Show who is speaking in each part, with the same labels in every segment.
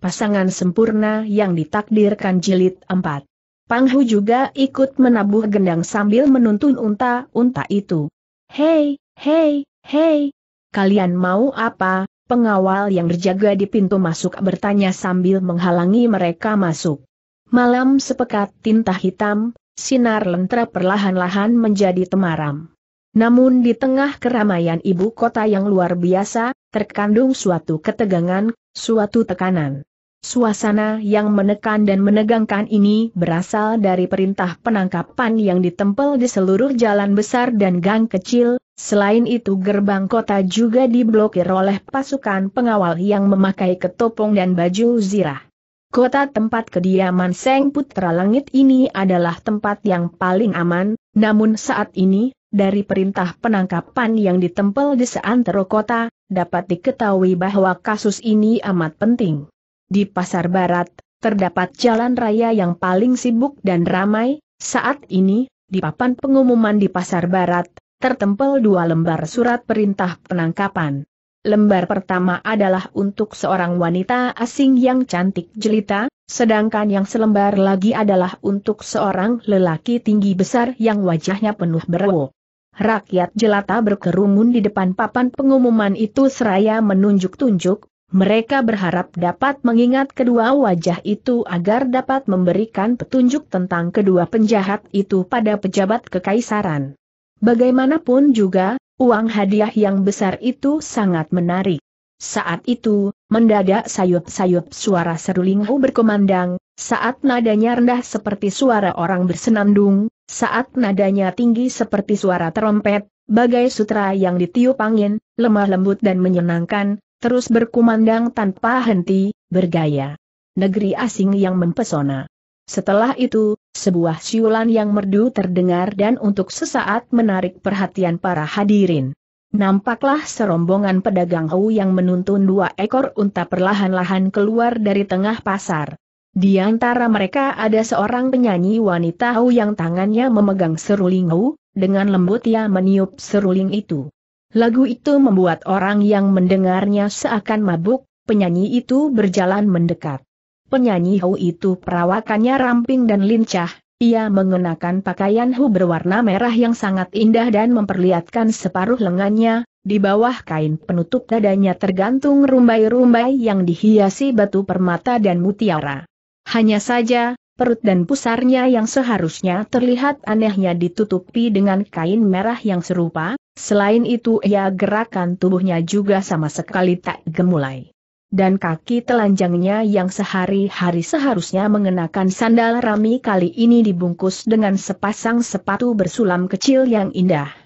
Speaker 1: pasangan sempurna yang ditakdirkan jilid 4. Panghu juga ikut menabuh gendang sambil menuntun unta-unta itu. Hei, hei, hei, kalian mau apa? Pengawal yang berjaga di pintu masuk bertanya sambil menghalangi mereka masuk. Malam sepekat tinta hitam, sinar lentera perlahan-lahan menjadi temaram. Namun di tengah keramaian ibu kota yang luar biasa, terkandung suatu ketegangan, suatu tekanan. Suasana yang menekan dan menegangkan ini berasal dari perintah penangkapan yang ditempel di seluruh jalan besar dan gang kecil, selain itu gerbang kota juga diblokir oleh pasukan pengawal yang memakai ketopong dan baju zirah. Kota tempat kediaman Seng Putra Langit ini adalah tempat yang paling aman, namun saat ini, dari perintah penangkapan yang ditempel di seantero kota, dapat diketahui bahwa kasus ini amat penting. Di pasar barat, terdapat jalan raya yang paling sibuk dan ramai, saat ini, di papan pengumuman di pasar barat, tertempel dua lembar surat perintah penangkapan. Lembar pertama adalah untuk seorang wanita asing yang cantik jelita, sedangkan yang selembar lagi adalah untuk seorang lelaki tinggi besar yang wajahnya penuh berwo. Rakyat jelata berkerumun di depan papan pengumuman itu seraya menunjuk-tunjuk, mereka berharap dapat mengingat kedua wajah itu agar dapat memberikan petunjuk tentang kedua penjahat itu pada pejabat kekaisaran. Bagaimanapun juga, uang hadiah yang besar itu sangat menarik. Saat itu, mendadak sayup-sayup suara serulinghu berkumandang, saat nadanya rendah seperti suara orang bersenandung, saat nadanya tinggi seperti suara trompet, bagai sutra yang ditiup angin, lemah lembut dan menyenangkan, terus berkumandang tanpa henti, bergaya. Negeri asing yang mempesona. Setelah itu, sebuah siulan yang merdu terdengar dan untuk sesaat menarik perhatian para hadirin. Nampaklah serombongan pedagang hau yang menuntun dua ekor unta perlahan-lahan keluar dari tengah pasar. Di antara mereka ada seorang penyanyi wanita Hou yang tangannya memegang seruling Hou, dengan lembut ia meniup seruling itu. Lagu itu membuat orang yang mendengarnya seakan mabuk, penyanyi itu berjalan mendekat. Penyanyi Hou itu perawakannya ramping dan lincah, ia mengenakan pakaian Hu berwarna merah yang sangat indah dan memperlihatkan separuh lengannya, di bawah kain penutup dadanya tergantung rumbai-rumbai yang dihiasi batu permata dan mutiara. Hanya saja, perut dan pusarnya yang seharusnya terlihat anehnya ditutupi dengan kain merah yang serupa, selain itu ia gerakan tubuhnya juga sama sekali tak gemulai. Dan kaki telanjangnya yang sehari-hari seharusnya mengenakan sandal rami kali ini dibungkus dengan sepasang sepatu bersulam kecil yang indah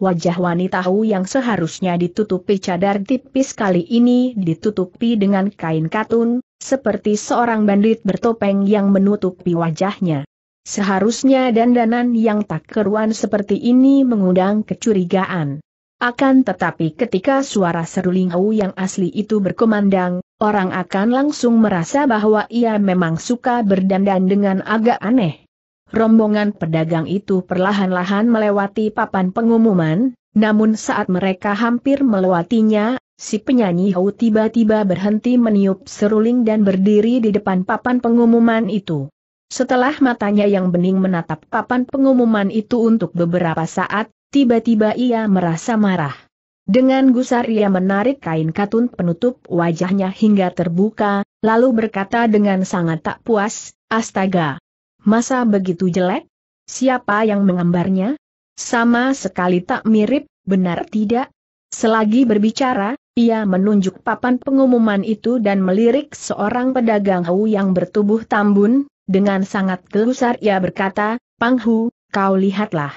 Speaker 1: wajah wanita Hu yang seharusnya ditutupi cadar tipis kali ini ditutupi dengan kain katun, seperti seorang bandit bertopeng yang menutupi wajahnya. Seharusnya dandanan yang tak keruan seperti ini mengundang kecurigaan. Akan tetapi ketika suara seruling Hu yang asli itu berkumandang, orang akan langsung merasa bahwa ia memang suka berdandan dengan agak aneh rombongan pedagang itu perlahan-lahan melewati papan pengumuman, namun saat mereka hampir melewatinya, si penyanyi Hou tiba-tiba berhenti meniup seruling dan berdiri di depan papan pengumuman itu. Setelah matanya yang bening menatap papan pengumuman itu untuk beberapa saat, tiba-tiba ia merasa marah. Dengan gusar ia menarik kain katun penutup wajahnya hingga terbuka, lalu berkata dengan sangat tak puas, Astaga, Masa begitu jelek? Siapa yang mengembarnya? Sama sekali tak mirip, benar tidak? Selagi berbicara, ia menunjuk papan pengumuman itu dan melirik seorang pedagang Hu yang bertubuh tambun, dengan sangat gelusar ia berkata, Pang Hu, kau lihatlah.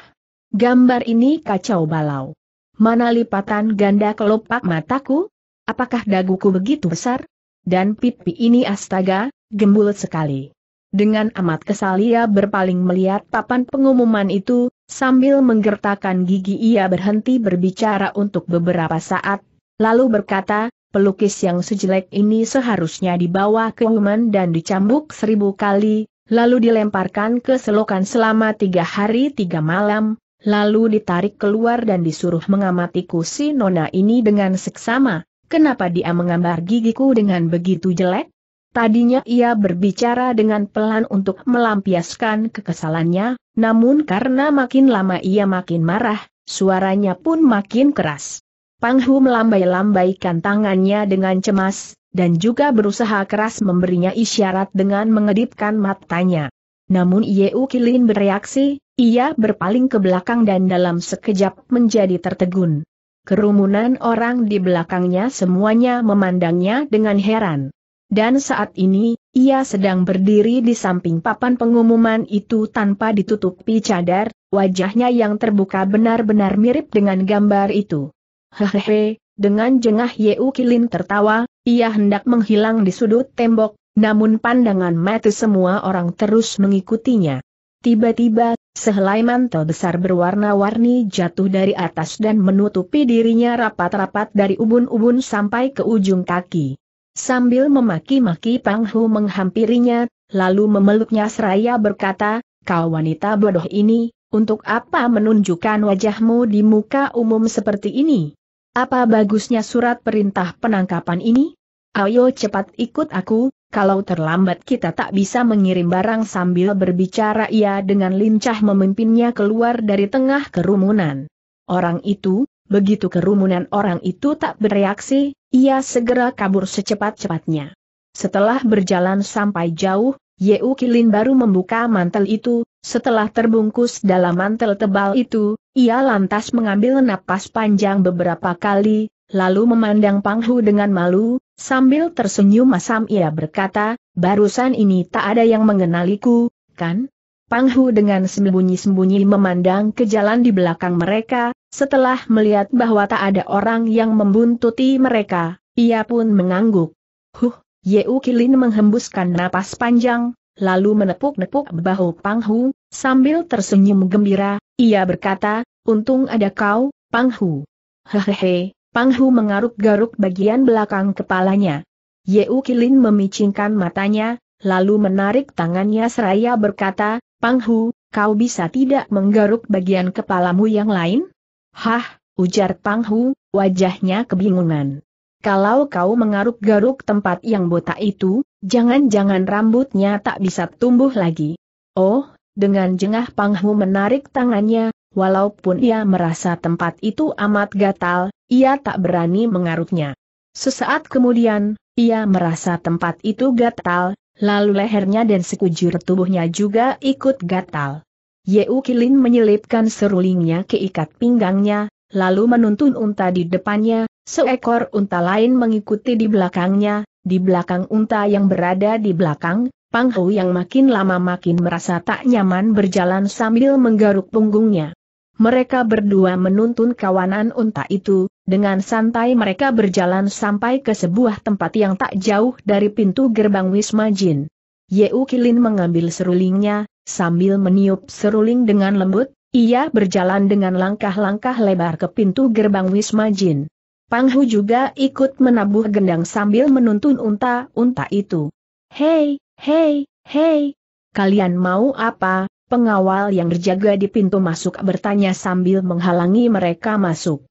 Speaker 1: Gambar ini kacau balau. Mana lipatan ganda kelopak mataku? Apakah daguku begitu besar? Dan pipi ini astaga, gembul sekali. Dengan amat kesal ia berpaling melihat papan pengumuman itu, sambil menggertakkan gigi ia berhenti berbicara untuk beberapa saat, lalu berkata, pelukis yang sejelek ini seharusnya dibawa ke Uman dan dicambuk seribu kali, lalu dilemparkan ke selokan selama tiga hari tiga malam, lalu ditarik keluar dan disuruh mengamati kusi nona ini dengan seksama. Kenapa dia menggambar gigiku dengan begitu jelek? Tadinya ia berbicara dengan pelan untuk melampiaskan kekesalannya, namun karena makin lama ia makin marah, suaranya pun makin keras. Panghu melambai-lambaikan tangannya dengan cemas, dan juga berusaha keras memberinya isyarat dengan mengedipkan matanya. Namun Yeu Kilin bereaksi, ia berpaling ke belakang dan dalam sekejap menjadi tertegun. Kerumunan orang di belakangnya semuanya memandangnya dengan heran dan saat ini, ia sedang berdiri di samping papan pengumuman itu tanpa ditutupi cadar, wajahnya yang terbuka benar-benar mirip dengan gambar itu. Hehehe, dengan jengah Yeu Kilin tertawa, ia hendak menghilang di sudut tembok, namun pandangan mata semua orang terus mengikutinya. Tiba-tiba, sehelai mantel besar berwarna-warni jatuh dari atas dan menutupi dirinya rapat-rapat dari ubun-ubun sampai ke ujung kaki. Sambil memaki-maki Pang Hu menghampirinya, lalu memeluknya seraya berkata, kau wanita bodoh ini, untuk apa menunjukkan wajahmu di muka umum seperti ini? Apa bagusnya surat perintah penangkapan ini? Ayo cepat ikut aku, kalau terlambat kita tak bisa mengirim barang sambil berbicara ia dengan lincah memimpinnya keluar dari tengah kerumunan. Orang itu, begitu kerumunan orang itu tak bereaksi, ia segera kabur secepat-cepatnya. Setelah berjalan sampai jauh, Yeu Kilin baru membuka mantel itu, setelah terbungkus dalam mantel tebal itu, ia lantas mengambil napas panjang beberapa kali, lalu memandang Panghu dengan malu, sambil tersenyum masam ia berkata, barusan ini tak ada yang mengenaliku, kan? Panghu dengan sembunyi-sembunyi memandang ke jalan di belakang mereka, setelah melihat bahwa tak ada orang yang membuntuti mereka, ia pun mengangguk. Huh, Yeu Kilin menghembuskan napas panjang, lalu menepuk-nepuk bahu Panghu, sambil tersenyum gembira, ia berkata, untung ada kau, Panghu. Hehehe, Panghu mengaruk-garuk bagian belakang kepalanya. Yeu Kilin memicingkan matanya, lalu menarik tangannya seraya berkata, Panghu, kau bisa tidak menggaruk bagian kepalamu yang lain? Hah, ujar Pang Hu, wajahnya kebingungan. Kalau kau mengaruk-garuk tempat yang botak itu, jangan-jangan rambutnya tak bisa tumbuh lagi. Oh, dengan jengah Pang Hu menarik tangannya, walaupun ia merasa tempat itu amat gatal, ia tak berani mengaruknya. Sesaat kemudian, ia merasa tempat itu gatal, lalu lehernya dan sekujur tubuhnya juga ikut gatal. Yeu Kilin menyelipkan serulingnya ke ikat pinggangnya, lalu menuntun unta di depannya, seekor unta lain mengikuti di belakangnya, di belakang unta yang berada di belakang, Pang Hou yang makin lama makin merasa tak nyaman berjalan sambil menggaruk punggungnya. Mereka berdua menuntun kawanan unta itu, dengan santai mereka berjalan sampai ke sebuah tempat yang tak jauh dari pintu gerbang Wisma Jin. Yeu Kilin mengambil serulingnya, sambil meniup seruling dengan lembut, ia berjalan dengan langkah-langkah lebar ke pintu gerbang Wisma Jin. Panghu juga ikut menabuh gendang sambil menuntun unta-unta itu. Hei, hei, hei, kalian mau apa? Pengawal yang berjaga di pintu masuk bertanya sambil menghalangi mereka masuk.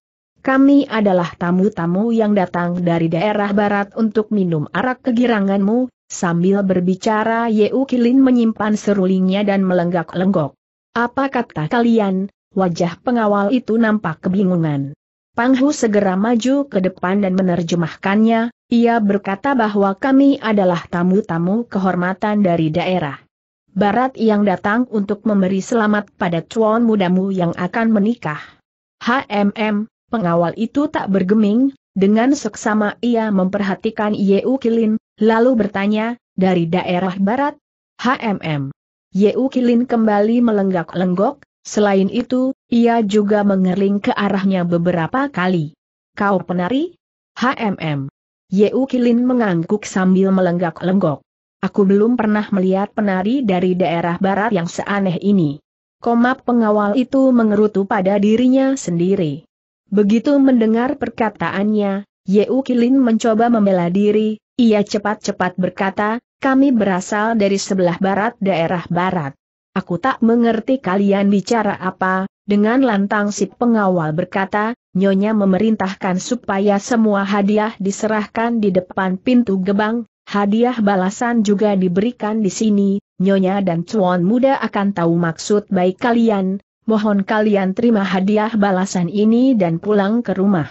Speaker 1: Kami adalah tamu-tamu yang datang dari daerah barat untuk minum arak kegiranganmu, Sambil berbicara Yeu Kilin menyimpan serulingnya dan melenggak-lenggok. Apa kata kalian? Wajah pengawal itu nampak kebingungan. Panghu segera maju ke depan dan menerjemahkannya, ia berkata bahwa kami adalah tamu-tamu kehormatan dari daerah. Barat yang datang untuk memberi selamat pada cuan mudamu yang akan menikah. HMM, pengawal itu tak bergeming, dengan seksama ia memperhatikan Ye Kilin, lalu bertanya, dari daerah barat? HMM. Ye Kilin kembali melenggak-lenggok, selain itu, ia juga mengerling ke arahnya beberapa kali. Kau penari? HMM. Ye Kilin mengangguk sambil melenggak-lenggok. Aku belum pernah melihat penari dari daerah barat yang seaneh ini. Komap pengawal itu mengerutu pada dirinya sendiri. Begitu mendengar perkataannya, Ye Ukilin mencoba membela diri, ia cepat-cepat berkata, kami berasal dari sebelah barat daerah barat. Aku tak mengerti kalian bicara apa, dengan lantang si pengawal berkata, Nyonya memerintahkan supaya semua hadiah diserahkan di depan pintu gebang, hadiah balasan juga diberikan di sini, Nyonya dan Cuan Muda akan tahu maksud baik kalian, mohon kalian terima hadiah balasan ini dan pulang ke rumah.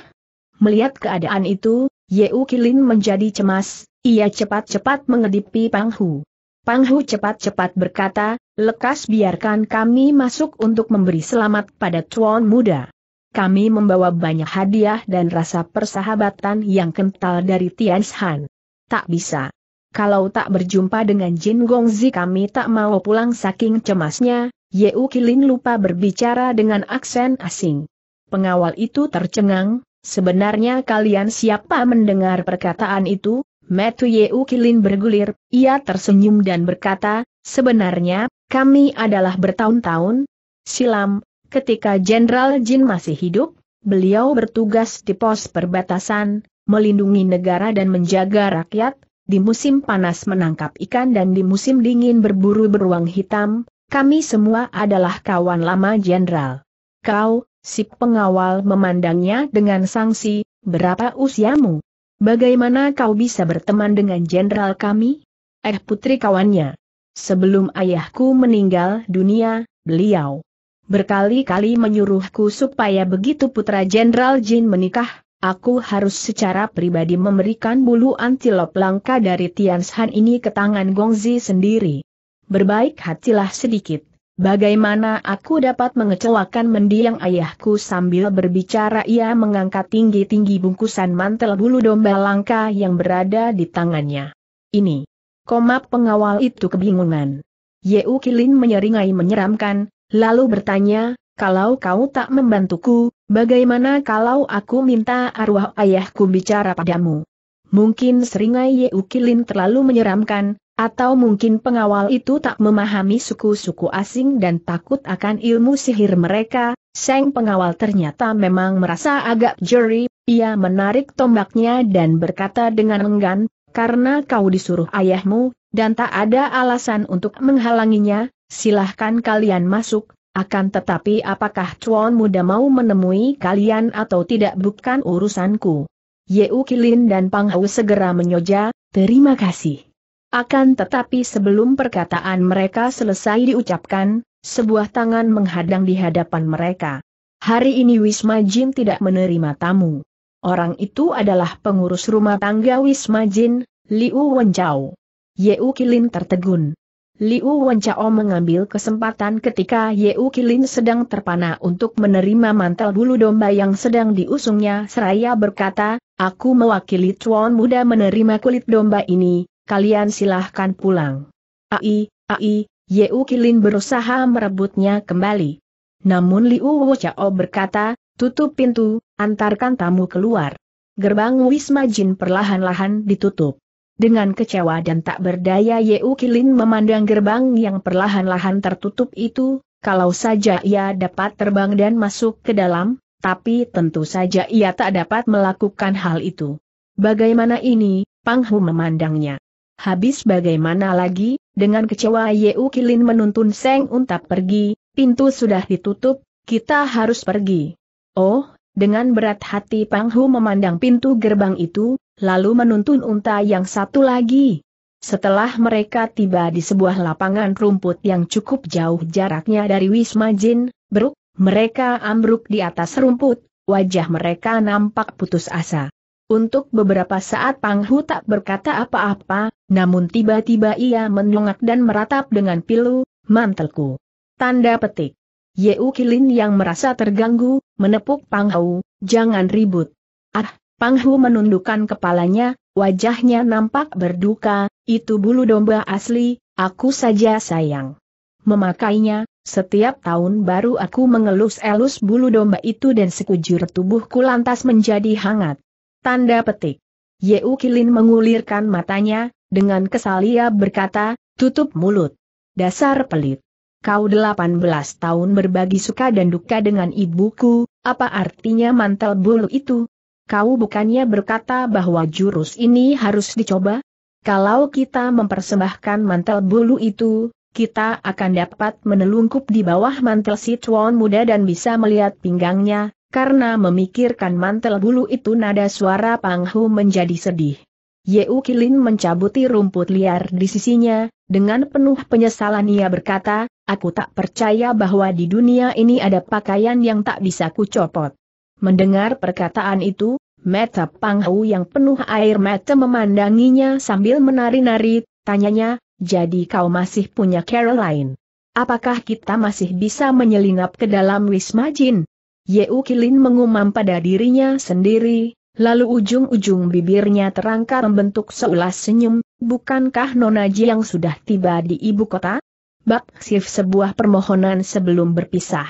Speaker 1: Melihat keadaan itu, Yeu Kilin menjadi cemas, ia cepat-cepat mengedipi Panghu. Panghu cepat-cepat berkata, lekas biarkan kami masuk untuk memberi selamat pada tuan muda. Kami membawa banyak hadiah dan rasa persahabatan yang kental dari Tianshan. Tak bisa kalau tak berjumpa dengan Jin Gongzi kami tak mau pulang saking cemasnya, Yeu Kilin lupa berbicara dengan aksen asing. Pengawal itu tercengang, sebenarnya kalian siapa mendengar perkataan itu? Metu Yeu Kilin bergulir, ia tersenyum dan berkata, sebenarnya, kami adalah bertahun-tahun silam, ketika Jenderal Jin masih hidup, beliau bertugas di pos perbatasan, melindungi negara dan menjaga rakyat, di musim panas menangkap ikan dan di musim dingin berburu beruang hitam, kami semua adalah kawan lama jenderal. Kau, si pengawal memandangnya dengan sanksi. berapa usiamu? Bagaimana kau bisa berteman dengan jenderal kami? Eh putri kawannya. Sebelum ayahku meninggal dunia, beliau berkali-kali menyuruhku supaya begitu putra Jenderal Jin menikah, Aku harus secara pribadi memberikan bulu antilop langka dari Tianshan ini ke tangan Gongzi sendiri. Berbaik hatilah sedikit. Bagaimana aku dapat mengecewakan mendiang ayahku sambil berbicara ia mengangkat tinggi-tinggi bungkusan mantel bulu domba langka yang berada di tangannya. Ini. Komap pengawal itu kebingungan. Yeu Kilin menyeringai menyeramkan, lalu bertanya, kalau kau tak membantuku, Bagaimana kalau aku minta arwah ayahku bicara padamu? Mungkin seringai Yeukilin terlalu menyeramkan, atau mungkin pengawal itu tak memahami suku-suku asing dan takut akan ilmu sihir mereka, Seng pengawal ternyata memang merasa agak jeri, ia menarik tombaknya dan berkata dengan enggan, karena kau disuruh ayahmu, dan tak ada alasan untuk menghalanginya, silahkan kalian masuk, akan tetapi apakah Chuan muda mau menemui kalian atau tidak bukan urusanku. Yeu Kilin dan Pang Hau segera menyoja, terima kasih. Akan tetapi sebelum perkataan mereka selesai diucapkan, sebuah tangan menghadang di hadapan mereka. Hari ini Wisma Jin tidak menerima tamu. Orang itu adalah pengurus rumah tangga Wisma Jin, Liu Wenjau. Yeu Kilin tertegun. Liu Wenchao mengambil kesempatan ketika Yeu Kilin sedang terpana untuk menerima mantel bulu domba yang sedang diusungnya seraya berkata, aku mewakili tuan muda menerima kulit domba ini, kalian silahkan pulang. Ai, ai, Yeu Kilin berusaha merebutnya kembali. Namun Liu Wenchao berkata, tutup pintu, antarkan tamu keluar. Gerbang Wisma Jin perlahan-lahan ditutup. Dengan kecewa dan tak berdaya Yeu Kilin memandang gerbang yang perlahan-lahan tertutup itu, kalau saja ia dapat terbang dan masuk ke dalam, tapi tentu saja ia tak dapat melakukan hal itu. Bagaimana ini, Panghu memandangnya. Habis bagaimana lagi, dengan kecewa Yeu Kilin menuntun Seng Untap pergi, pintu sudah ditutup, kita harus pergi. Oh, dengan berat hati Panghu memandang pintu gerbang itu, lalu menuntun unta yang satu lagi. Setelah mereka tiba di sebuah lapangan rumput yang cukup jauh jaraknya dari Wisma Jin, Bruk, mereka ambruk di atas rumput, wajah mereka nampak putus asa. Untuk beberapa saat Pang Hu tak berkata apa-apa, namun tiba-tiba ia menengak dan meratap dengan pilu, mantelku. Tanda petik. Yeu Kilin yang merasa terganggu, menepuk Pang Hu, jangan ribut. Ah, Pang Hu menundukkan kepalanya, wajahnya nampak berduka, itu bulu domba asli, aku saja sayang. Memakainya, setiap tahun baru aku mengelus-elus bulu domba itu dan sekujur tubuhku lantas menjadi hangat. Tanda petik. Yeu Kilin mengulirkan matanya, dengan kesal ia berkata, tutup mulut. Dasar pelit. Kau 18 tahun berbagi suka dan duka dengan ibuku, apa artinya mantel bulu itu? kau bukannya berkata bahwa jurus ini harus dicoba? Kalau kita mempersembahkan mantel bulu itu, kita akan dapat menelungkup di bawah mantel si cuan muda dan bisa melihat pinggangnya, karena memikirkan mantel bulu itu nada suara Panghu menjadi sedih. Yeu Kilin mencabuti rumput liar di sisinya, dengan penuh penyesalan ia berkata, aku tak percaya bahwa di dunia ini ada pakaian yang tak bisa kucopot. Mendengar perkataan itu, Meta Panghu yang penuh air mata memandanginya sambil menari-nari, tanyanya, jadi kau masih punya Caroline. Apakah kita masih bisa menyelinap ke dalam Wisma Jin? Yeu Kilin mengumam pada dirinya sendiri, lalu ujung-ujung bibirnya terangkat membentuk seulas senyum, bukankah Nona Ji yang sudah tiba di ibu kota? Bab Sif sebuah permohonan sebelum berpisah.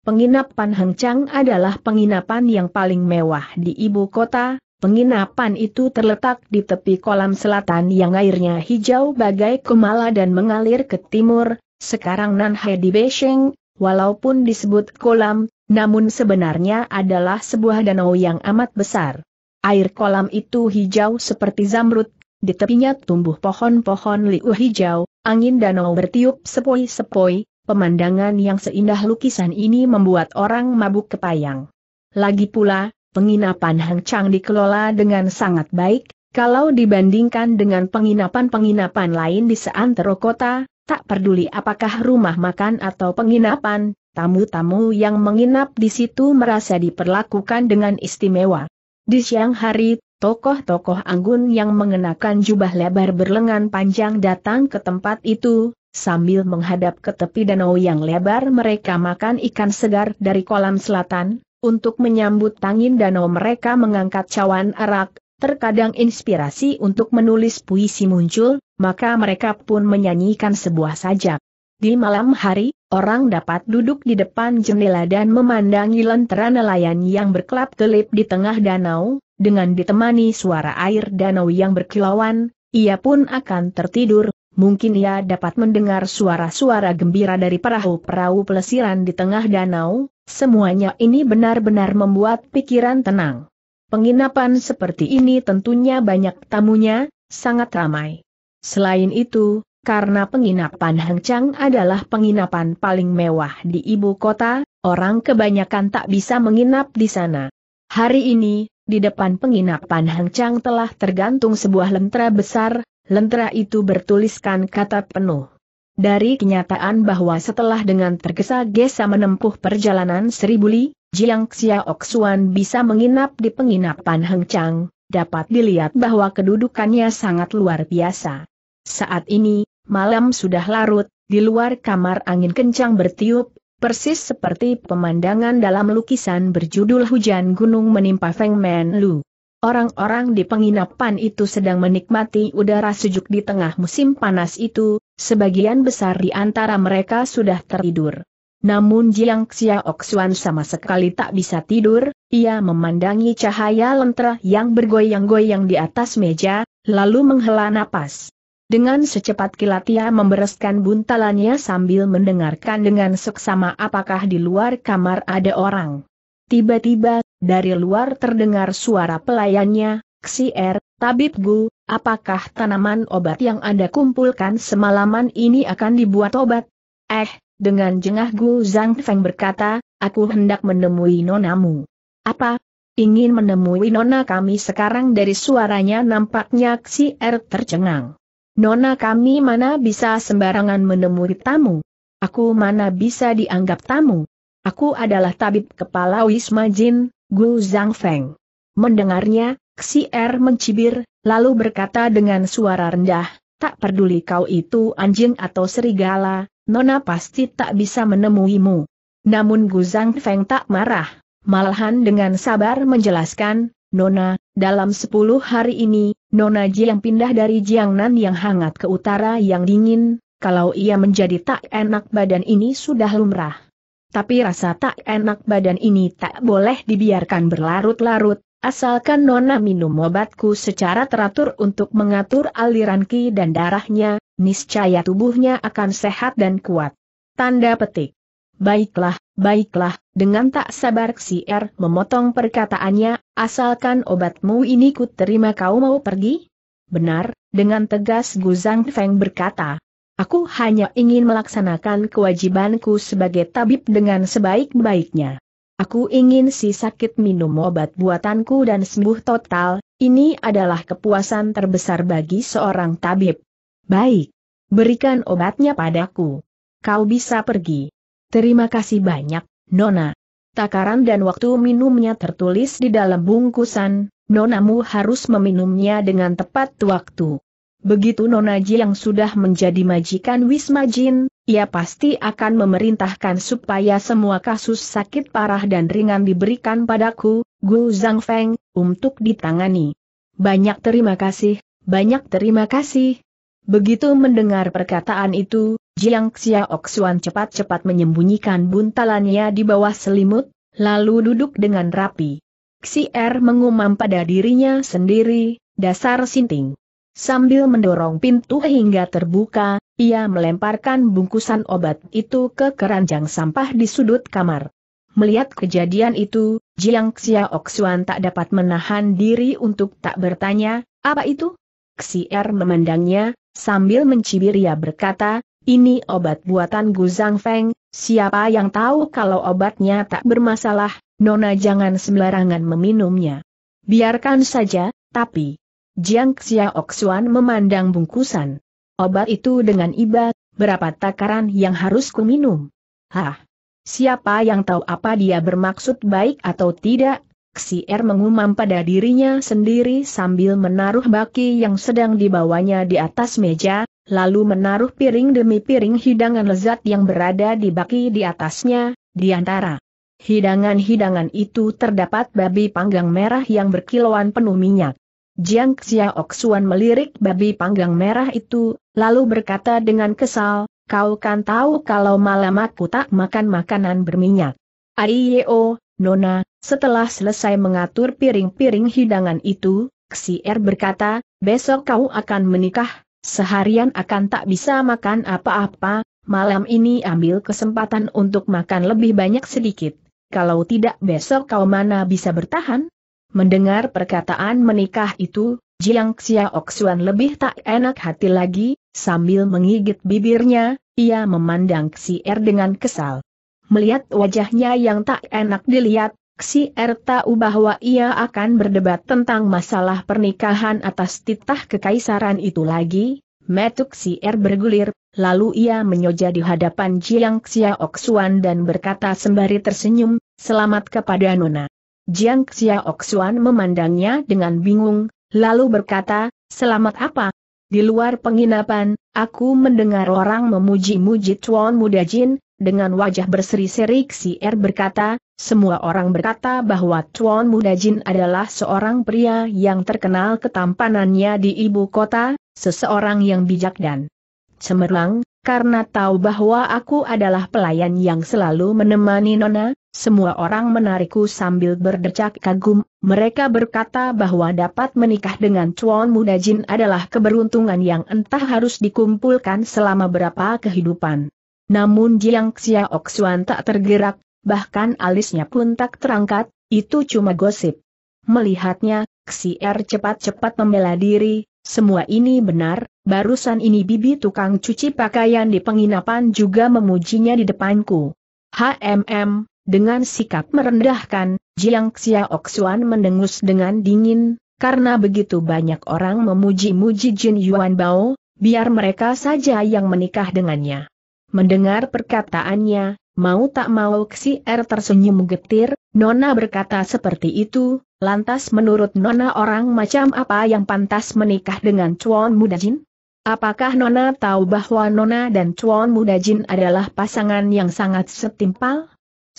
Speaker 1: Penginapan Hengcang adalah penginapan yang paling mewah di ibu kota, penginapan itu terletak di tepi kolam selatan yang airnya hijau bagai kumala dan mengalir ke timur, sekarang Nanhai di Beijing, walaupun disebut kolam, namun sebenarnya adalah sebuah danau yang amat besar. Air kolam itu hijau seperti zamrud, di tepinya tumbuh pohon-pohon liu hijau, angin danau bertiup sepoi-sepoi, pemandangan yang seindah lukisan ini membuat orang mabuk kepayang. Lagi pula, penginapan Hang Chang dikelola dengan sangat baik, kalau dibandingkan dengan penginapan-penginapan lain di seantero kota, tak peduli apakah rumah makan atau penginapan, tamu-tamu yang menginap di situ merasa diperlakukan dengan istimewa. Di siang hari, tokoh-tokoh anggun yang mengenakan jubah lebar berlengan panjang datang ke tempat itu, Sambil menghadap ke tepi danau yang lebar mereka makan ikan segar dari kolam selatan, untuk menyambut tangin danau mereka mengangkat cawan arak, terkadang inspirasi untuk menulis puisi muncul, maka mereka pun menyanyikan sebuah sajak. Di malam hari, orang dapat duduk di depan jendela dan memandangi lentera nelayan yang berkelap-kelip di tengah danau, dengan ditemani suara air danau yang berkilauan, ia pun akan tertidur, mungkin ia dapat mendengar suara-suara gembira dari perahu-perahu pelesiran di tengah danau, semuanya ini benar-benar membuat pikiran tenang. Penginapan seperti ini tentunya banyak tamunya, sangat ramai. Selain itu, karena penginapan Hengcang adalah penginapan paling mewah di ibu kota, orang kebanyakan tak bisa menginap di sana. Hari ini, di depan penginapan Hengcang telah tergantung sebuah lentera besar, lentera itu bertuliskan kata penuh. Dari kenyataan bahwa setelah dengan tergesa-gesa menempuh perjalanan seribu li, Jiang Xiaoxuan bisa menginap di penginapan Heng Chang, dapat dilihat bahwa kedudukannya sangat luar biasa. Saat ini, malam sudah larut, di luar kamar angin kencang bertiup, persis seperti pemandangan dalam lukisan berjudul Hujan Gunung Menimpa Feng Men Lu. Orang-orang di penginapan itu sedang menikmati udara sejuk di tengah musim panas itu, sebagian besar di antara mereka sudah tertidur. Namun Jiang Xiaoxuan sama sekali tak bisa tidur, ia memandangi cahaya lentera yang bergoyang-goyang di atas meja, lalu menghela napas. Dengan secepat kilat ia membereskan buntalannya sambil mendengarkan dengan seksama apakah di luar kamar ada orang. Tiba-tiba dari luar terdengar suara pelayannya, Ksier, Tabib Gu, apakah tanaman obat yang Anda kumpulkan semalaman ini akan dibuat obat? Eh, dengan jengah Gu Zhang Feng berkata, aku hendak menemui nonamu. Apa? Ingin menemui nona kami sekarang dari suaranya nampaknya Ksier tercengang. Nona kami mana bisa sembarangan menemui tamu? Aku mana bisa dianggap tamu? Aku adalah tabib kepala Wisma Jin, Gu Zhang Feng. Mendengarnya, Xi Er mencibir, lalu berkata dengan suara rendah, tak peduli kau itu anjing atau serigala, Nona pasti tak bisa menemuimu. Namun Gu Zhang Feng tak marah, malahan dengan sabar menjelaskan, Nona, dalam sepuluh hari ini, Nona yang pindah dari Jiangnan yang hangat ke utara yang dingin, kalau ia menjadi tak enak badan ini sudah lumrah tapi rasa tak enak badan ini tak boleh dibiarkan berlarut-larut, asalkan Nona minum obatku secara teratur untuk mengatur aliran ki dan darahnya, niscaya tubuhnya akan sehat dan kuat. Tanda petik. Baiklah, baiklah, dengan tak sabar si R er memotong perkataannya, asalkan obatmu ini ku terima kau mau pergi? Benar, dengan tegas Gu Zhang Feng berkata. Aku hanya ingin melaksanakan kewajibanku sebagai tabib dengan sebaik-baiknya. Aku ingin si sakit minum obat buatanku dan sembuh total, ini adalah kepuasan terbesar bagi seorang tabib. Baik. Berikan obatnya padaku. Kau bisa pergi. Terima kasih banyak, Nona. Takaran dan waktu minumnya tertulis di dalam bungkusan, Nonamu harus meminumnya dengan tepat waktu. Begitu Nona Ji yang sudah menjadi majikan Wisma Jin, ia pasti akan memerintahkan supaya semua kasus sakit parah dan ringan diberikan padaku, Gu Zhang Feng, untuk ditangani. Banyak terima kasih, banyak terima kasih. Begitu mendengar perkataan itu, Jiang Xiaoxuan cepat-cepat menyembunyikan buntalannya di bawah selimut, lalu duduk dengan rapi. Xier mengumam pada dirinya sendiri, dasar sinting. Sambil mendorong pintu hingga terbuka, ia melemparkan bungkusan obat itu ke keranjang sampah di sudut kamar. Melihat kejadian itu, Jiang Xiaoxuan tak dapat menahan diri untuk tak bertanya, apa itu? Xier memandangnya, sambil mencibir ia berkata, ini obat buatan Gu Zhang Feng, siapa yang tahu kalau obatnya tak bermasalah, Nona jangan sembarangan meminumnya. Biarkan saja, tapi... Jiang Xiaoxuan memandang bungkusan. Obat itu dengan iba, berapa takaran yang harus kuminum? Hah? Siapa yang tahu apa dia bermaksud baik atau tidak? Xier mengumam pada dirinya sendiri sambil menaruh baki yang sedang dibawanya di atas meja, lalu menaruh piring demi piring hidangan lezat yang berada di baki di atasnya, di antara hidangan-hidangan itu terdapat babi panggang merah yang berkilauan penuh minyak. Jiang Xiaok melirik babi panggang merah itu, lalu berkata dengan kesal, kau kan tahu kalau malam aku tak makan makanan berminyak. Aiyeo, Nona, setelah selesai mengatur piring-piring hidangan itu, Xier berkata, besok kau akan menikah, seharian akan tak bisa makan apa-apa, malam ini ambil kesempatan untuk makan lebih banyak sedikit. Kalau tidak besok kau mana bisa bertahan? Mendengar perkataan menikah itu, Jiang Xiaoxuan lebih tak enak hati lagi, sambil mengigit bibirnya, ia memandang Xier dengan kesal. Melihat wajahnya yang tak enak dilihat, Xier tahu bahwa ia akan berdebat tentang masalah pernikahan atas titah kekaisaran itu lagi, Metuk Er bergulir, lalu ia menyoja di hadapan Jiang Xiaoxuan dan berkata sembari tersenyum, selamat kepada Nona. Jiang Xiaoxuan memandangnya dengan bingung, lalu berkata, selamat apa? Di luar penginapan, aku mendengar orang memuji-muji Tuan Muda Jin, dengan wajah berseri-seri Er berkata, semua orang berkata bahwa Tuan Muda Jin adalah seorang pria yang terkenal ketampanannya di ibu kota, seseorang yang bijak dan cemerlang, karena tahu bahwa aku adalah pelayan yang selalu menemani Nona, semua orang menarikku sambil berdecak kagum, mereka berkata bahwa dapat menikah dengan Chuan Muda Jin adalah keberuntungan yang entah harus dikumpulkan selama berapa kehidupan. Namun Jiang Xiaok Xuan tak tergerak, bahkan alisnya pun tak terangkat, itu cuma gosip. Melihatnya, Xier cepat-cepat membela diri, semua ini benar, barusan ini bibi tukang cuci pakaian di penginapan juga memujinya di depanku. HMM, dengan sikap merendahkan, Jiang Xiaoxuan mendengus dengan dingin, karena begitu banyak orang memuji-muji Jin Yuan Bao, biar mereka saja yang menikah dengannya. Mendengar perkataannya, mau tak mau Xi Er tersenyum getir, Nona berkata seperti itu, lantas menurut Nona orang macam apa yang pantas menikah dengan Chuan Muda Jin? Apakah Nona tahu bahwa Nona dan Chuan Muda Jin adalah pasangan yang sangat setimpal?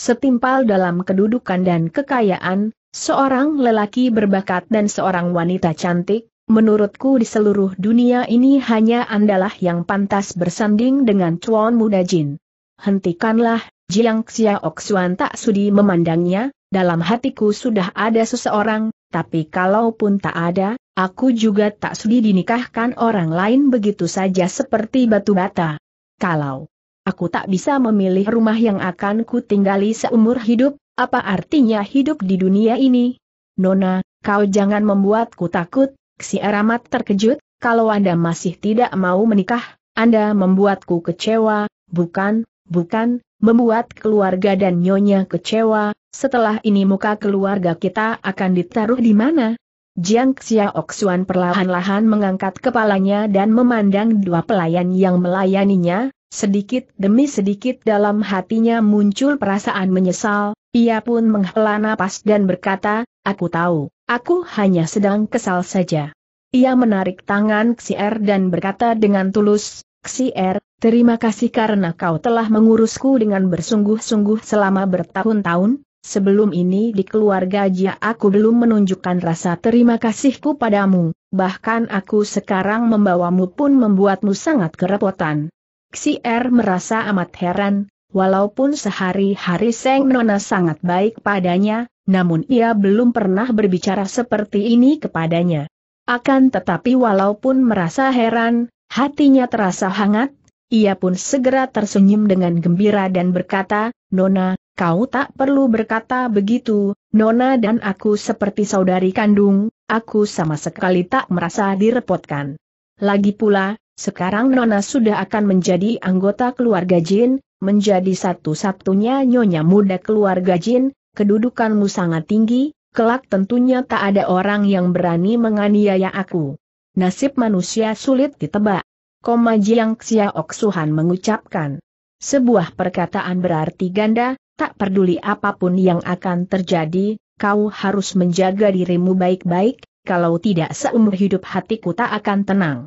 Speaker 1: setimpal dalam kedudukan dan kekayaan, seorang lelaki berbakat dan seorang wanita cantik, menurutku di seluruh dunia ini hanya andalah yang pantas bersanding dengan cuan Muda Jin. Hentikanlah, Jiang Xiaoxuan tak sudi memandangnya, dalam hatiku sudah ada seseorang, tapi kalaupun tak ada, aku juga tak sudi dinikahkan orang lain begitu saja seperti batu bata. Kalau aku tak bisa memilih rumah yang akan ku tinggali seumur hidup, apa artinya hidup di dunia ini? Nona, kau jangan membuatku takut, si Aramat terkejut, kalau Anda masih tidak mau menikah, Anda membuatku kecewa, bukan, bukan, membuat keluarga dan nyonya kecewa, setelah ini muka keluarga kita akan ditaruh di mana? Jiang Xiaoxuan perlahan-lahan mengangkat kepalanya dan memandang dua pelayan yang melayaninya, Sedikit demi sedikit dalam hatinya muncul perasaan menyesal, ia pun menghela napas dan berkata, aku tahu, aku hanya sedang kesal saja. Ia menarik tangan Xier dan berkata dengan tulus, Xier, terima kasih karena kau telah mengurusku dengan bersungguh-sungguh selama bertahun-tahun, sebelum ini di keluarga Jia aku belum menunjukkan rasa terima kasihku padamu, bahkan aku sekarang membawamu pun membuatmu sangat kerepotan. Xier merasa amat heran, walaupun sehari-hari Seng Nona sangat baik padanya, namun ia belum pernah berbicara seperti ini kepadanya. Akan tetapi walaupun merasa heran, hatinya terasa hangat, ia pun segera tersenyum dengan gembira dan berkata, Nona, kau tak perlu berkata begitu, Nona dan aku seperti saudari kandung, aku sama sekali tak merasa direpotkan. Lagi pula, sekarang Nona sudah akan menjadi anggota keluarga Jin, menjadi satu-satunya nyonya muda keluarga Jin, kedudukanmu sangat tinggi, kelak tentunya tak ada orang yang berani menganiaya aku. Nasib manusia sulit ditebak. Koma Jiang Xiaok Suhan mengucapkan. Sebuah perkataan berarti ganda, tak peduli apapun yang akan terjadi, kau harus menjaga dirimu baik-baik, kalau tidak seumur hidup hatiku tak akan tenang.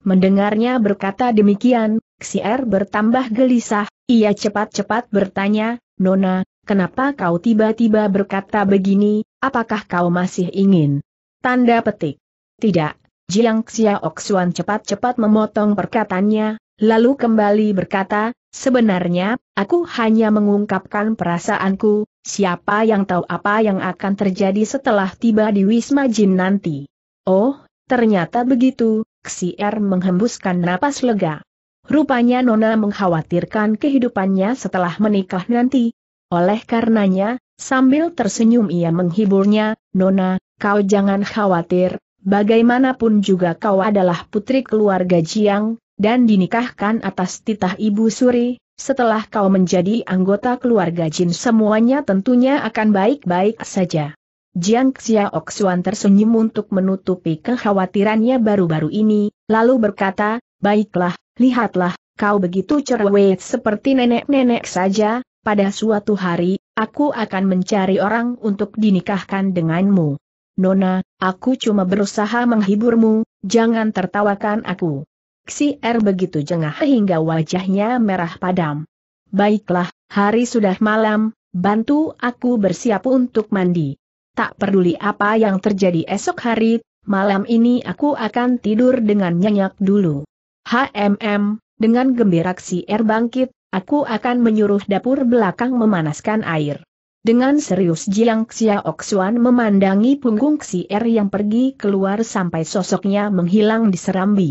Speaker 1: Mendengarnya berkata demikian, Xier bertambah gelisah, ia cepat-cepat bertanya, Nona, kenapa kau tiba-tiba berkata begini, apakah kau masih ingin? Tanda petik. Tidak, Jiang Xiaoxuan cepat-cepat memotong perkataannya, lalu kembali berkata, sebenarnya, aku hanya mengungkapkan perasaanku, siapa yang tahu apa yang akan terjadi setelah tiba di Wisma Jin nanti. Oh, ternyata begitu, Xier menghembuskan napas lega. Rupanya Nona mengkhawatirkan kehidupannya setelah menikah nanti. Oleh karenanya, sambil tersenyum ia menghiburnya, Nona, kau jangan khawatir, bagaimanapun juga kau adalah putri keluarga Jiang, dan dinikahkan atas titah Ibu Suri, setelah kau menjadi anggota keluarga Jin semuanya tentunya akan baik-baik saja. Jiang Xiaoxuan tersenyum untuk menutupi kekhawatirannya baru-baru ini, lalu berkata, Baiklah, lihatlah, kau begitu cerewet seperti nenek-nenek saja, pada suatu hari, aku akan mencari orang untuk dinikahkan denganmu. Nona, aku cuma berusaha menghiburmu, jangan tertawakan aku. Xier begitu jengah hingga wajahnya merah padam. Baiklah, hari sudah malam, bantu aku bersiap untuk mandi tak peduli apa yang terjadi esok hari, malam ini aku akan tidur dengan nyenyak dulu. HMM, dengan gembira si air bangkit, aku akan menyuruh dapur belakang memanaskan air. Dengan serius Jiang Xiaoxuan memandangi punggung si air yang pergi keluar sampai sosoknya menghilang di serambi.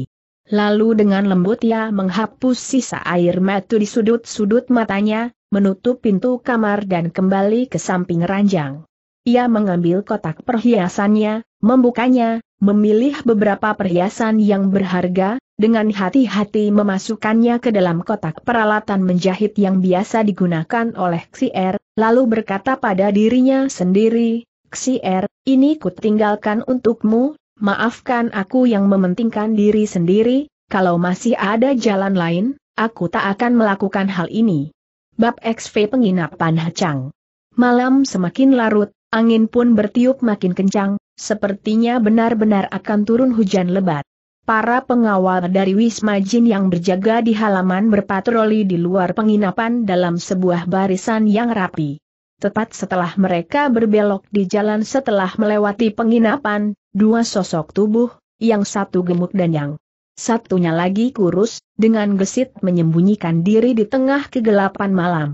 Speaker 1: Lalu dengan lembut ia menghapus sisa air mata di sudut-sudut matanya, menutup pintu kamar dan kembali ke samping ranjang. Ia mengambil kotak perhiasannya, membukanya, memilih beberapa perhiasan yang berharga, dengan hati-hati memasukkannya ke dalam kotak peralatan menjahit yang biasa digunakan oleh Xier, lalu berkata pada dirinya sendiri, Xier, ini kutinggalkan untukmu, maafkan aku yang mementingkan diri sendiri, kalau masih ada jalan lain, aku tak akan melakukan hal ini. Bab XV Penginapan Hacang Malam semakin larut, Angin pun bertiup makin kencang, sepertinya benar-benar akan turun hujan lebat. Para pengawal dari Wisma Jin yang berjaga di halaman berpatroli di luar penginapan dalam sebuah barisan yang rapi. Tepat setelah mereka berbelok di jalan setelah melewati penginapan, dua sosok tubuh, yang satu gemuk dan yang satunya lagi kurus, dengan gesit menyembunyikan diri di tengah kegelapan malam.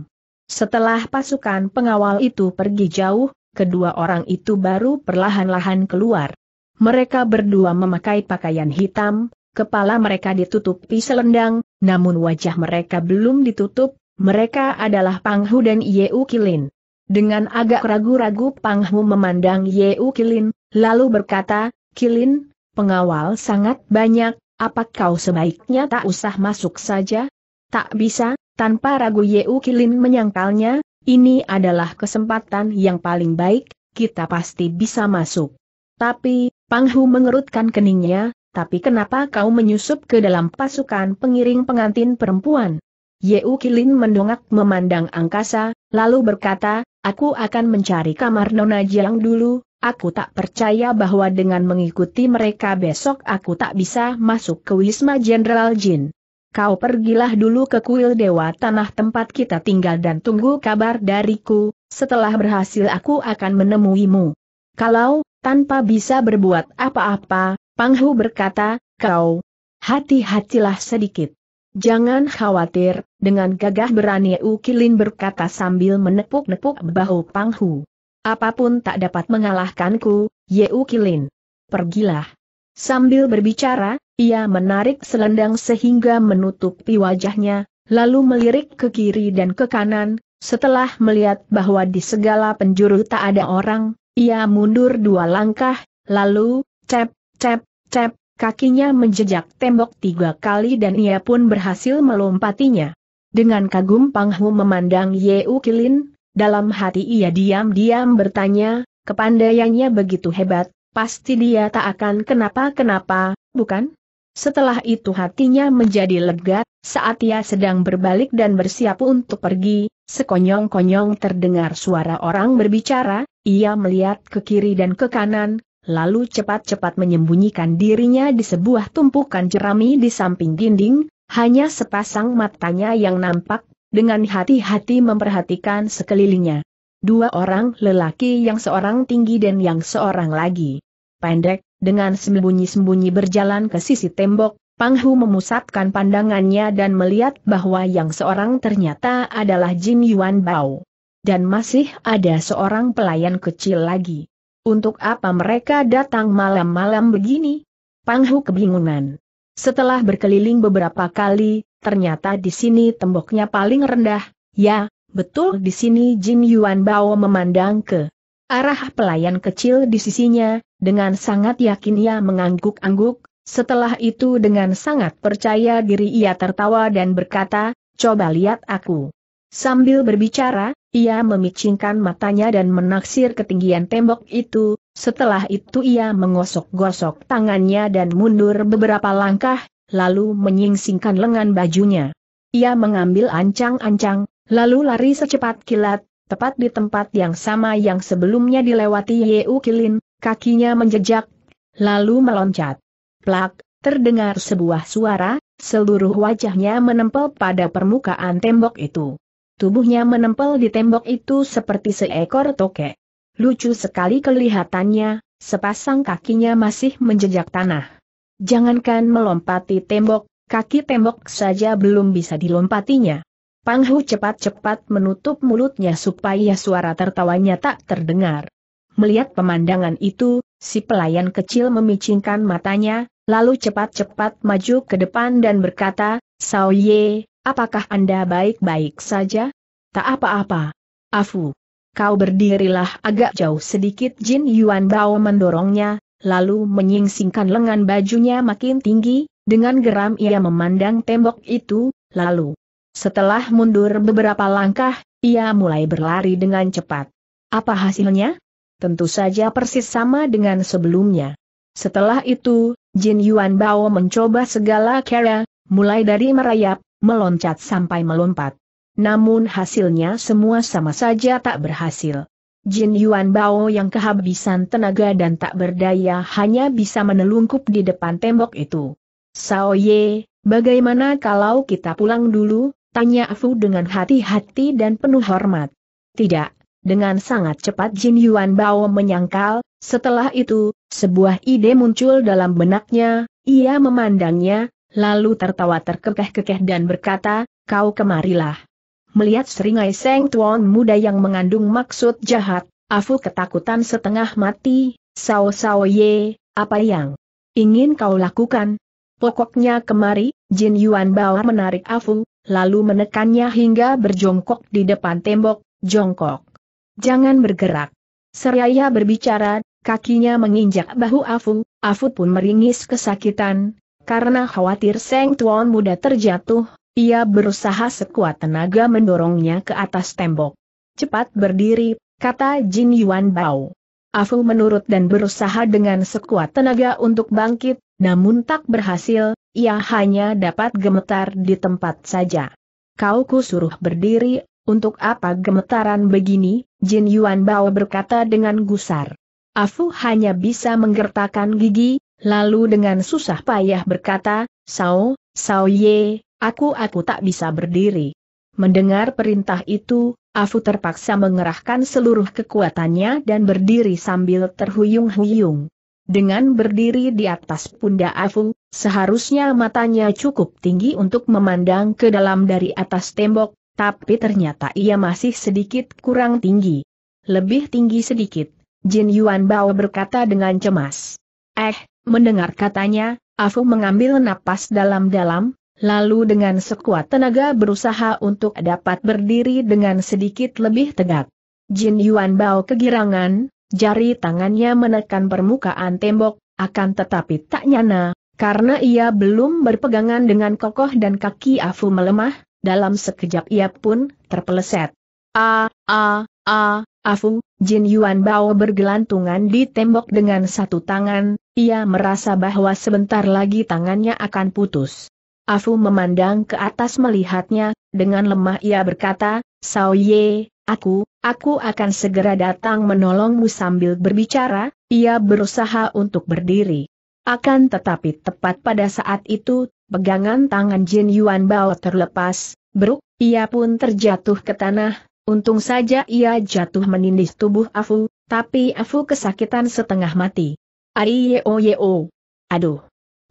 Speaker 1: Setelah pasukan pengawal itu pergi jauh, kedua orang itu baru perlahan-lahan keluar. Mereka berdua memakai pakaian hitam, kepala mereka ditutupi selendang, namun wajah mereka belum ditutup, mereka adalah Panghu dan Yeu Kilin. Dengan agak ragu-ragu Panghu memandang Yeu Kilin, lalu berkata, Kilin, pengawal sangat banyak, apa kau sebaiknya tak usah masuk saja? Tak bisa, tanpa ragu Yeu Kilin menyangkalnya, ini adalah kesempatan yang paling baik, kita pasti bisa masuk. Tapi, Panghu mengerutkan keningnya, tapi kenapa kau menyusup ke dalam pasukan pengiring pengantin perempuan? Yeu Kilin mendongak memandang angkasa, lalu berkata, aku akan mencari kamar Nona Jiang dulu, aku tak percaya bahwa dengan mengikuti mereka besok aku tak bisa masuk ke Wisma Jenderal Jin. Kau pergilah dulu ke kuil dewa tanah tempat kita tinggal dan tunggu kabar dariku, setelah berhasil aku akan menemuimu. Kalau, tanpa bisa berbuat apa-apa, Panghu berkata, kau, hati-hatilah sedikit. Jangan khawatir, dengan gagah berani Ukilin berkata sambil menepuk-nepuk bahu Panghu. Apapun tak dapat mengalahkanku, Ye Ukilin. Pergilah. Sambil berbicara, ia menarik selendang sehingga menutupi wajahnya, lalu melirik ke kiri dan ke kanan, setelah melihat bahwa di segala penjuru tak ada orang, ia mundur dua langkah, lalu, cep, cep, cep, kakinya menjejak tembok tiga kali dan ia pun berhasil melompatinya. Dengan kagum Panghu memandang Ye Ukilin, dalam hati ia diam-diam bertanya, kepandaiannya begitu hebat, Pasti dia tak akan kenapa-kenapa, bukan? Setelah itu hatinya menjadi lega, saat ia sedang berbalik dan bersiap untuk pergi, sekonyong-konyong terdengar suara orang berbicara, ia melihat ke kiri dan ke kanan, lalu cepat-cepat menyembunyikan dirinya di sebuah tumpukan jerami di samping dinding, hanya sepasang matanya yang nampak, dengan hati-hati memperhatikan sekelilingnya. Dua orang lelaki yang seorang tinggi dan yang seorang lagi pendek, dengan sembunyi-sembunyi berjalan ke sisi tembok, Panghu memusatkan pandangannya dan melihat bahwa yang seorang ternyata adalah Jin Yuan Bao. Dan masih ada seorang pelayan kecil lagi. Untuk apa mereka datang malam-malam begini? Panghu kebingungan. Setelah berkeliling beberapa kali, ternyata di sini temboknya paling rendah. Ya, betul di sini Jin Yuan Bao memandang ke Arah pelayan kecil di sisinya, dengan sangat yakin ia mengangguk-angguk, setelah itu dengan sangat percaya diri ia tertawa dan berkata, coba lihat aku. Sambil berbicara, ia memicingkan matanya dan menaksir ketinggian tembok itu, setelah itu ia mengosok-gosok tangannya dan mundur beberapa langkah, lalu menyingsingkan lengan bajunya. Ia mengambil ancang-ancang, lalu lari secepat kilat, tepat di tempat yang sama yang sebelumnya dilewati Yeu Kilin, kakinya menjejak, lalu meloncat. Plak, terdengar sebuah suara, seluruh wajahnya menempel pada permukaan tembok itu. Tubuhnya menempel di tembok itu seperti seekor tokek. Lucu sekali kelihatannya, sepasang kakinya masih menjejak tanah. Jangankan melompati tembok, kaki tembok saja belum bisa dilompatinya. Pang Hu cepat-cepat menutup mulutnya supaya suara tertawanya tak terdengar. Melihat pemandangan itu, si pelayan kecil memicingkan matanya, lalu cepat-cepat maju ke depan dan berkata, Sao Ye, apakah Anda baik-baik saja? Tak apa-apa. Afu. Kau berdirilah agak jauh sedikit Jin Yuan Bao mendorongnya, lalu menyingsingkan lengan bajunya makin tinggi, dengan geram ia memandang tembok itu, lalu setelah mundur beberapa langkah, ia mulai berlari dengan cepat. Apa hasilnya? Tentu saja persis sama dengan sebelumnya. Setelah itu, Jin Yuan Bao mencoba segala cara, mulai dari merayap, meloncat sampai melompat. Namun hasilnya semua sama saja tak berhasil. Jin Yuan Bao yang kehabisan tenaga dan tak berdaya hanya bisa menelungkup di depan tembok itu. Sao Ye, bagaimana kalau kita pulang dulu? Tanya Fu dengan hati-hati dan penuh hormat. Tidak, dengan sangat cepat Jin Yuan Bao menyangkal, setelah itu, sebuah ide muncul dalam benaknya, ia memandangnya, lalu tertawa terkekeh-kekeh dan berkata, kau kemarilah. Melihat seringai Seng Tuan muda yang mengandung maksud jahat, Afu ketakutan setengah mati, Sao Sao Ye, apa yang ingin kau lakukan? Pokoknya kemari, Jin Yuan Bao menarik Afu, lalu menekannya hingga berjongkok di depan tembok, jongkok. Jangan bergerak. Seraya berbicara, kakinya menginjak bahu Afu, Afu pun meringis kesakitan, karena khawatir Seng Tuan muda terjatuh, ia berusaha sekuat tenaga mendorongnya ke atas tembok. Cepat berdiri, kata Jin Yuan Bao. Afu menurut dan berusaha dengan sekuat tenaga untuk bangkit, namun tak berhasil, ia hanya dapat gemetar di tempat saja. Kau kusuruh berdiri, untuk apa gemetaran begini, Jin Yuan Bao berkata dengan gusar. Afu hanya bisa menggertakkan gigi, lalu dengan susah payah berkata, Sao, Sao Ye, aku aku tak bisa berdiri. Mendengar perintah itu, Afu terpaksa mengerahkan seluruh kekuatannya dan berdiri sambil terhuyung-huyung. Dengan berdiri di atas pundak Afu, seharusnya matanya cukup tinggi untuk memandang ke dalam dari atas tembok, tapi ternyata ia masih sedikit kurang tinggi. Lebih tinggi sedikit, Jin Yuan Bao berkata dengan cemas. Eh, mendengar katanya, Afu mengambil napas dalam-dalam, lalu dengan sekuat tenaga berusaha untuk dapat berdiri dengan sedikit lebih tegak. Jin Yuan Bao kegirangan, Jari tangannya menekan permukaan tembok, akan tetapi tak nyana, karena ia belum berpegangan dengan kokoh dan kaki Afu melemah, dalam sekejap ia pun terpeleset. A, a, a, Afu, Jin Yuan Bao bergelantungan di tembok dengan satu tangan, ia merasa bahwa sebentar lagi tangannya akan putus. Afu memandang ke atas melihatnya, dengan lemah ia berkata, Sao Ye, Aku, aku akan segera datang menolongmu sambil berbicara, ia berusaha untuk berdiri. Akan tetapi tepat pada saat itu, pegangan tangan Jin Yuan Bao terlepas, beruk, ia pun terjatuh ke tanah, untung saja ia jatuh menindih tubuh Afu, tapi Afu kesakitan setengah mati. Aiyeo Aduh.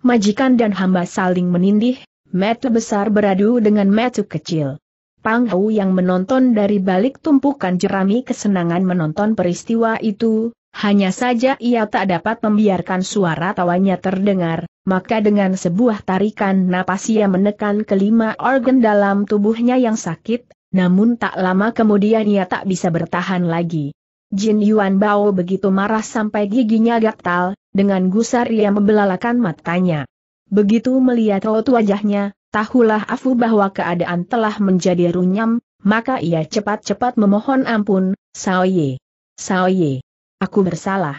Speaker 1: Majikan dan hamba saling menindih, metu besar beradu dengan metu kecil. Pang Hou yang menonton dari balik tumpukan jerami kesenangan menonton peristiwa itu, hanya saja ia tak dapat membiarkan suara tawanya terdengar, maka dengan sebuah tarikan napas ia menekan kelima organ dalam tubuhnya yang sakit, namun tak lama kemudian ia tak bisa bertahan lagi. Jin Yuan Bao begitu marah sampai giginya gatal, dengan gusar ia membelalakan matanya. Begitu melihat raut wajahnya, Tahulah Afu bahwa keadaan telah menjadi runyam, maka ia cepat-cepat memohon ampun, Saoye. Saoye. Aku bersalah.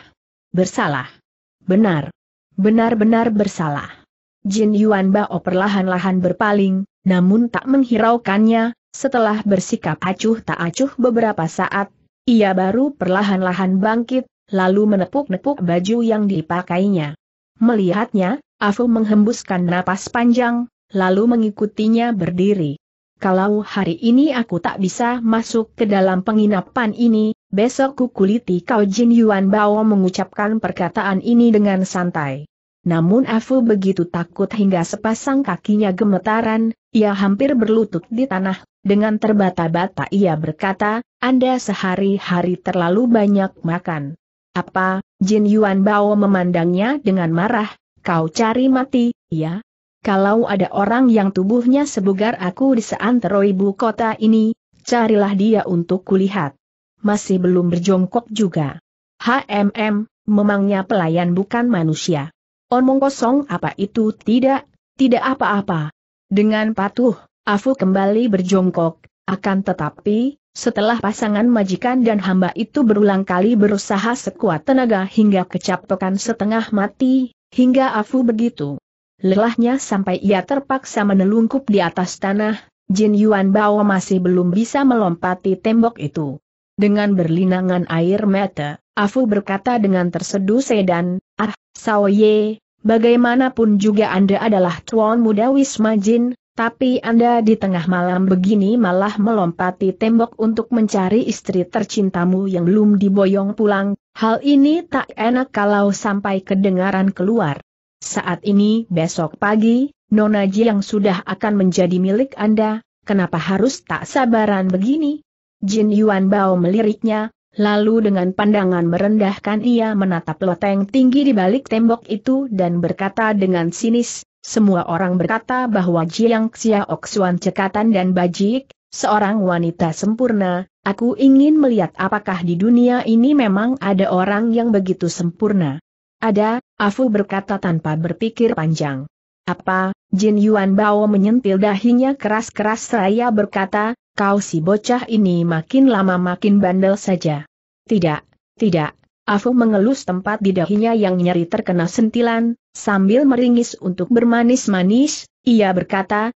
Speaker 1: Bersalah. Benar. Benar-benar bersalah. Jin Yuan Bao perlahan-lahan berpaling, namun tak menghiraukannya, setelah bersikap acuh tak acuh beberapa saat, ia baru perlahan-lahan bangkit, lalu menepuk-nepuk baju yang dipakainya. Melihatnya, Afu menghembuskan napas panjang, lalu mengikutinya berdiri. Kalau hari ini aku tak bisa masuk ke dalam penginapan ini, besok kuliti kau Jin Yuan Bao mengucapkan perkataan ini dengan santai. Namun Afu begitu takut hingga sepasang kakinya gemetaran, ia hampir berlutut di tanah, dengan terbata-bata ia berkata, Anda sehari-hari terlalu banyak makan. Apa, Jin Yuan Bao memandangnya dengan marah, kau cari mati, ya? Kalau ada orang yang tubuhnya sebugar aku di seantero ibu kota ini, carilah dia untuk kulihat. Masih belum berjongkok juga. HMM, memangnya pelayan bukan manusia. Omong kosong apa itu tidak, tidak apa-apa. Dengan patuh, Afu kembali berjongkok, akan tetapi, setelah pasangan majikan dan hamba itu berulang kali berusaha sekuat tenaga hingga kecapekan setengah mati, hingga Afu begitu lelahnya sampai ia terpaksa menelungkup di atas tanah, Jin Yuan Bao masih belum bisa melompati tembok itu. Dengan berlinangan air mata, Afu berkata dengan terseduh sedan, Ah, Sao Ye, bagaimanapun juga Anda adalah tuan muda Wisma Jin, tapi Anda di tengah malam begini malah melompati tembok untuk mencari istri tercintamu yang belum diboyong pulang, hal ini tak enak kalau sampai kedengaran keluar. Saat ini besok pagi, Nona Ji yang sudah akan menjadi milik Anda, kenapa harus tak sabaran begini? Jin Yuan Bao meliriknya, lalu dengan pandangan merendahkan ia menatap loteng tinggi di balik tembok itu dan berkata dengan sinis, semua orang berkata bahwa Jiang Xiaok Xuan cekatan dan bajik, seorang wanita sempurna, aku ingin melihat apakah di dunia ini memang ada orang yang begitu sempurna. Ada, Afu berkata tanpa berpikir panjang. Apa, Jin Yuan Bao menyentil dahinya keras-keras seraya berkata, kau si bocah ini makin lama makin bandel saja. Tidak, tidak, Afu mengelus tempat di dahinya yang nyeri terkena sentilan, sambil meringis untuk bermanis-manis, ia berkata,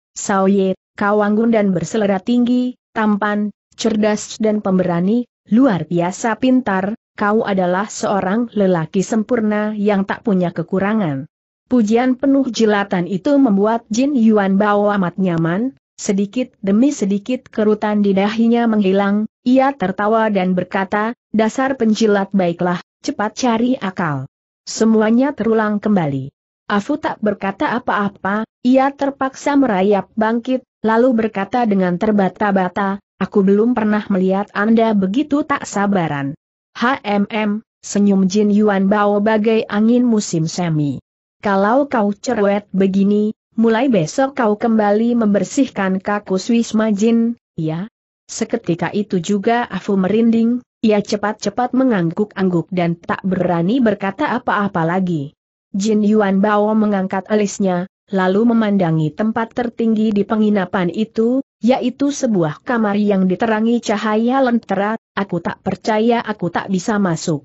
Speaker 1: Ye, kau anggun dan berselera tinggi, tampan, cerdas dan pemberani, luar biasa pintar, kau adalah seorang lelaki sempurna yang tak punya kekurangan. Pujian penuh jelatan itu membuat Jin Yuan Bao amat nyaman, sedikit demi sedikit kerutan di dahinya menghilang, ia tertawa dan berkata, dasar penjilat baiklah, cepat cari akal. Semuanya terulang kembali. Afu tak berkata apa-apa, ia terpaksa merayap bangkit, lalu berkata dengan terbata-bata, aku belum pernah melihat Anda begitu tak sabaran. HMM, senyum Jin Yuan Bao bagai angin musim semi. Kalau kau cerewet begini, mulai besok kau kembali membersihkan kaku Swiss Jin, ya? Seketika itu juga Afu merinding, ia cepat-cepat mengangguk-angguk dan tak berani berkata apa-apa lagi. Jin Yuan Bao mengangkat alisnya, lalu memandangi tempat tertinggi di penginapan itu, yaitu sebuah kamar yang diterangi cahaya lentera, aku tak percaya aku tak bisa masuk.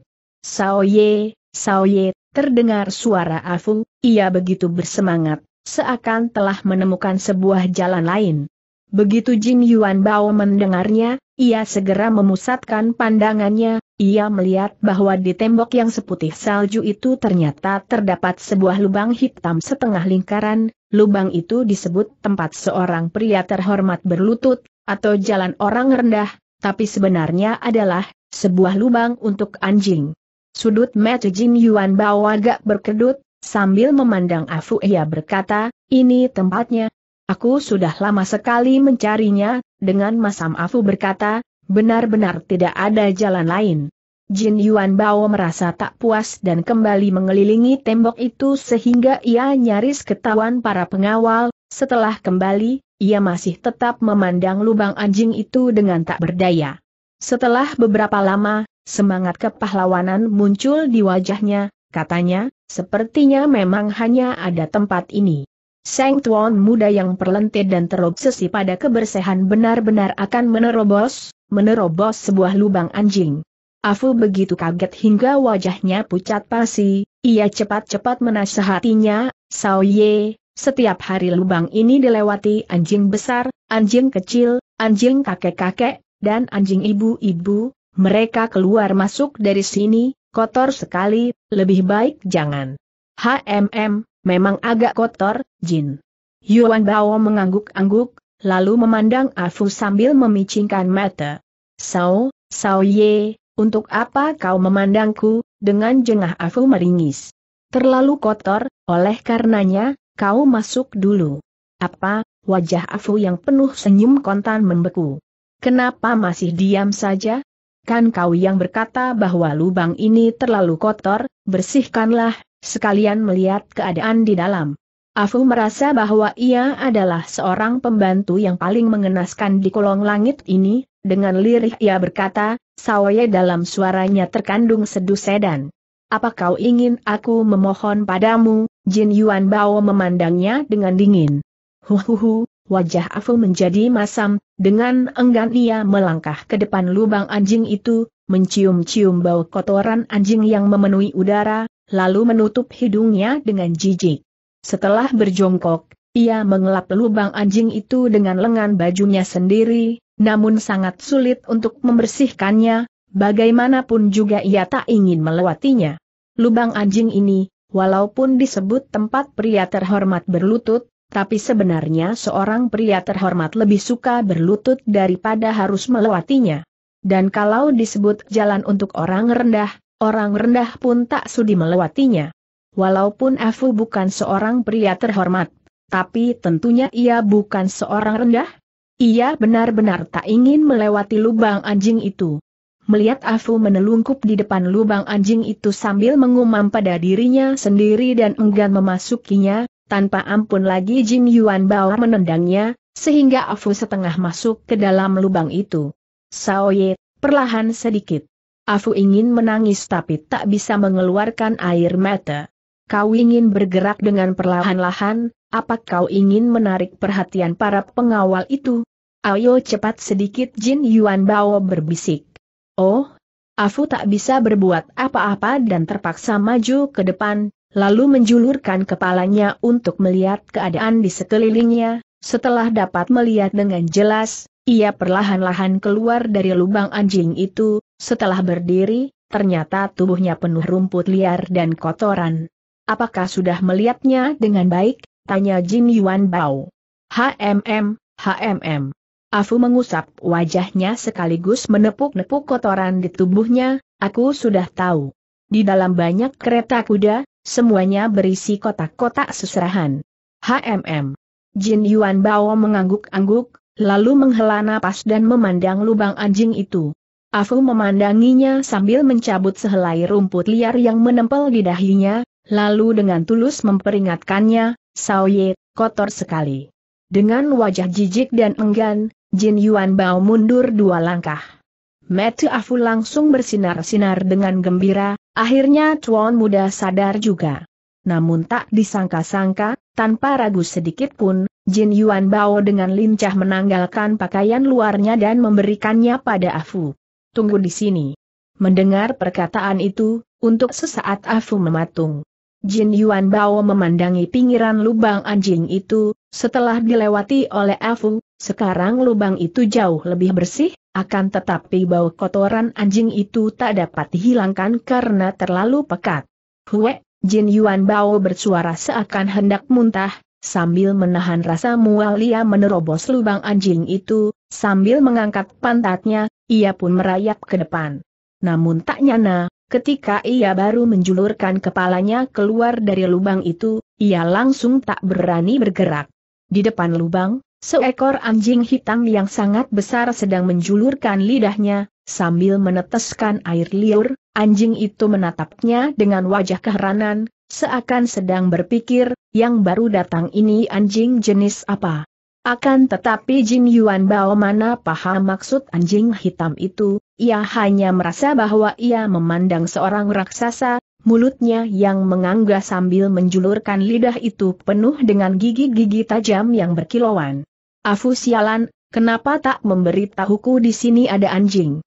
Speaker 1: Ye, Saoye, Ye, terdengar suara Afu, ia begitu bersemangat, seakan telah menemukan sebuah jalan lain. Begitu Jin Yuan Bao mendengarnya, ia segera memusatkan pandangannya, ia melihat bahwa di tembok yang seputih salju itu ternyata terdapat sebuah lubang hitam setengah lingkaran, lubang itu disebut tempat seorang pria terhormat berlutut, atau jalan orang rendah, tapi sebenarnya adalah sebuah lubang untuk anjing. Sudut mata Jin Yuan Bao agak berkedut, sambil memandang Afu ia berkata, ini tempatnya. Aku sudah lama sekali mencarinya, dengan masam Afu berkata, benar-benar tidak ada jalan lain. Jin Yuan Bao merasa tak puas dan kembali mengelilingi tembok itu sehingga ia nyaris ketahuan para pengawal, setelah kembali, ia masih tetap memandang lubang anjing itu dengan tak berdaya. Setelah beberapa lama, semangat kepahlawanan muncul di wajahnya, katanya, sepertinya memang hanya ada tempat ini. Seng tuan muda yang perlentir dan terobsesi pada kebersihan benar-benar akan menerobos, menerobos sebuah lubang anjing. Afu begitu kaget hingga wajahnya pucat pasi, ia cepat-cepat menasehatinya, Sao Ye, setiap hari lubang ini dilewati anjing besar, anjing kecil, anjing kakek-kakek, dan anjing ibu-ibu, mereka keluar masuk dari sini, kotor sekali, lebih baik jangan. HMM, memang agak kotor, Jin. Yuan Bao mengangguk-angguk, lalu memandang Afu sambil memicingkan mata. Sao, Sao Ye, untuk apa kau memandangku, dengan jengah aku meringis. Terlalu kotor, oleh karenanya, kau masuk dulu. Apa, wajah Afu yang penuh senyum kontan membeku. Kenapa masih diam saja? Kan kau yang berkata bahwa lubang ini terlalu kotor, bersihkanlah, sekalian melihat keadaan di dalam. Afu merasa bahwa ia adalah seorang pembantu yang paling mengenaskan di kolong langit ini, dengan lirih ia berkata, Saoye dalam suaranya terkandung sedu sedan. Apa kau ingin aku memohon padamu? Jin Yuan Bao memandangnya dengan dingin. Huhuhu, wajah Afu menjadi masam, dengan enggan ia melangkah ke depan lubang anjing itu, mencium-cium bau kotoran anjing yang memenuhi udara, lalu menutup hidungnya dengan jijik. Setelah berjongkok, ia mengelap lubang anjing itu dengan lengan bajunya sendiri, namun sangat sulit untuk membersihkannya, bagaimanapun juga ia tak ingin melewatinya. Lubang anjing ini, walaupun disebut tempat pria terhormat berlutut, tapi sebenarnya seorang pria terhormat lebih suka berlutut daripada harus melewatinya. Dan kalau disebut jalan untuk orang rendah, orang rendah pun tak sudi melewatinya. Walaupun Afu bukan seorang pria terhormat, tapi tentunya ia bukan seorang rendah, ia benar-benar tak ingin melewati lubang anjing itu. Melihat Afu menelungkup di depan lubang anjing itu sambil mengumam pada dirinya sendiri dan enggan memasukinya, tanpa ampun lagi Jin Yuan Bao menendangnya, sehingga Afu setengah masuk ke dalam lubang itu. Ye, perlahan sedikit. Afu ingin menangis tapi tak bisa mengeluarkan air mata. Kau ingin bergerak dengan perlahan-lahan, apa kau ingin menarik perhatian para pengawal itu? Ayo cepat sedikit Jin Yuan Bao berbisik. Oh, Afu tak bisa berbuat apa-apa dan terpaksa maju ke depan, lalu menjulurkan kepalanya untuk melihat keadaan di sekelilingnya, setelah dapat melihat dengan jelas, ia perlahan-lahan keluar dari lubang anjing itu, setelah berdiri, ternyata tubuhnya penuh rumput liar dan kotoran. Apakah sudah melihatnya dengan baik? Tanya Jin Yuan Bao. HMM, HMM. Afu mengusap wajahnya sekaligus menepuk-nepuk kotoran di tubuhnya, aku sudah tahu. Di dalam banyak kereta kuda, semuanya berisi kotak-kotak seserahan. HMM. Jin Yuan Bao mengangguk-angguk, lalu menghela napas dan memandang lubang anjing itu. Afu memandanginya sambil mencabut sehelai rumput liar yang menempel di dahinya, Lalu dengan tulus memperingatkannya, Ye, kotor sekali. Dengan wajah jijik dan enggan, Jin Yuan Bao mundur dua langkah. Mete Afu langsung bersinar-sinar dengan gembira, akhirnya Chuan Muda sadar juga. Namun tak disangka-sangka, tanpa ragu sedikit pun, Jin Yuan Bao dengan lincah menanggalkan pakaian luarnya dan memberikannya pada Afu. Tunggu di sini. Mendengar perkataan itu, untuk sesaat Afu mematung. Jin Yuan Bao memandangi pinggiran lubang anjing itu, setelah dilewati oleh Afu, sekarang lubang itu jauh lebih bersih, akan tetapi bau kotoran anjing itu tak dapat dihilangkan karena terlalu pekat. Hue, Jin Yuan Bao bersuara seakan hendak muntah, sambil menahan rasa mual ia menerobos lubang anjing itu, sambil mengangkat pantatnya, ia pun merayap ke depan. Namun tak nyana, Ketika ia baru menjulurkan kepalanya keluar dari lubang itu, ia langsung tak berani bergerak. Di depan lubang, seekor anjing hitam yang sangat besar sedang menjulurkan lidahnya, sambil meneteskan air liur, anjing itu menatapnya dengan wajah keheranan, seakan sedang berpikir, yang baru datang ini anjing jenis apa. Akan tetapi Jin Yuan Bao mana paham maksud anjing hitam itu, ia hanya merasa bahwa ia memandang seorang raksasa, mulutnya yang mengangga sambil menjulurkan lidah itu penuh dengan gigi-gigi tajam yang berkilauan. Afu sialan, kenapa tak memberitahuku di sini ada anjing?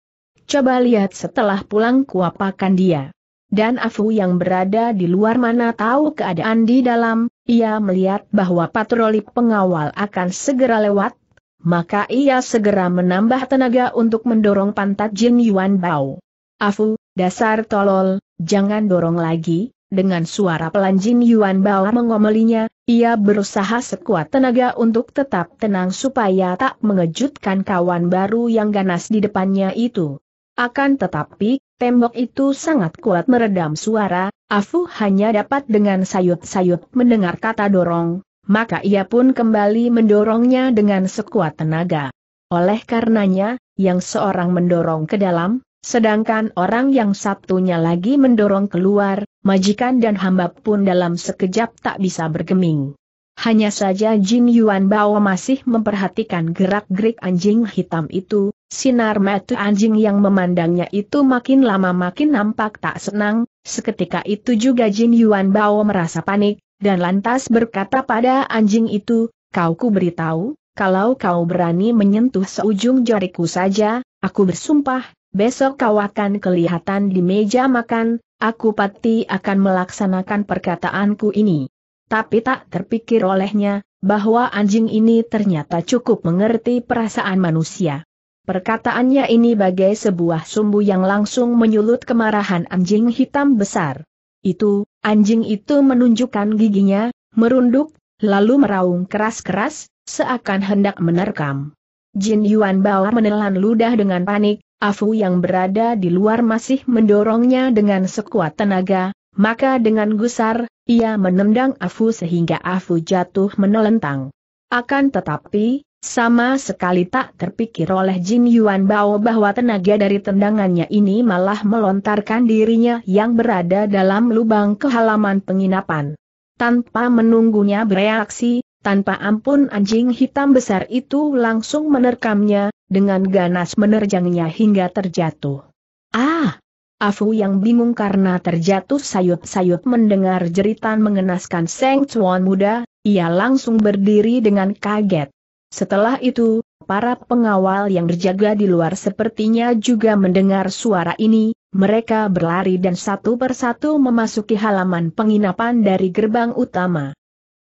Speaker 1: Coba lihat setelah pulang kuapakan dia. Dan Afu yang berada di luar mana tahu keadaan di dalam, ia melihat bahwa patroli pengawal akan segera lewat, maka ia segera menambah tenaga untuk mendorong pantat Jin Yuan Bao. Afu, dasar tolol, jangan dorong lagi, dengan suara pelan Jin Yuan Bao mengomelinya, ia berusaha sekuat tenaga untuk tetap tenang supaya tak mengejutkan kawan baru yang ganas di depannya itu. Akan tetapi, Tembok itu sangat kuat meredam suara, Afu hanya dapat dengan sayut-sayut mendengar kata dorong, maka ia pun kembali mendorongnya dengan sekuat tenaga. Oleh karenanya, yang seorang mendorong ke dalam, sedangkan orang yang satunya lagi mendorong keluar, majikan dan hamba pun dalam sekejap tak bisa bergeming. Hanya saja Jin Yuan Bao masih memperhatikan gerak-gerik anjing hitam itu, Sinar mata anjing yang memandangnya itu makin lama makin nampak tak senang, seketika itu juga Jin Yuan Bao merasa panik, dan lantas berkata pada anjing itu, kau ku beritahu, kalau kau berani menyentuh seujung jariku saja, aku bersumpah, besok kau akan kelihatan di meja makan, aku pasti akan melaksanakan perkataanku ini. Tapi tak terpikir olehnya, bahwa anjing ini ternyata cukup mengerti perasaan manusia. Perkataannya ini bagai sebuah sumbu yang langsung menyulut kemarahan anjing hitam besar. Itu, anjing itu menunjukkan giginya, merunduk, lalu meraung keras-keras, seakan hendak menerkam. Jin Yuan Bao menelan ludah dengan panik, Afu yang berada di luar masih mendorongnya dengan sekuat tenaga, maka dengan gusar, ia menendang Afu sehingga Afu jatuh menelentang. Akan tetapi, sama sekali tak terpikir oleh Jin Yuan Bao bahwa tenaga dari tendangannya ini malah melontarkan dirinya yang berada dalam lubang ke halaman penginapan. Tanpa menunggunya bereaksi, tanpa ampun anjing hitam besar itu langsung menerkamnya, dengan ganas menerjangnya hingga terjatuh. Ah! Afu yang bingung karena terjatuh sayut-sayut mendengar jeritan mengenaskan Seng Chuan muda, ia langsung berdiri dengan kaget. Setelah itu, para pengawal yang berjaga di luar sepertinya juga mendengar suara ini, mereka berlari dan satu persatu memasuki halaman penginapan dari gerbang utama.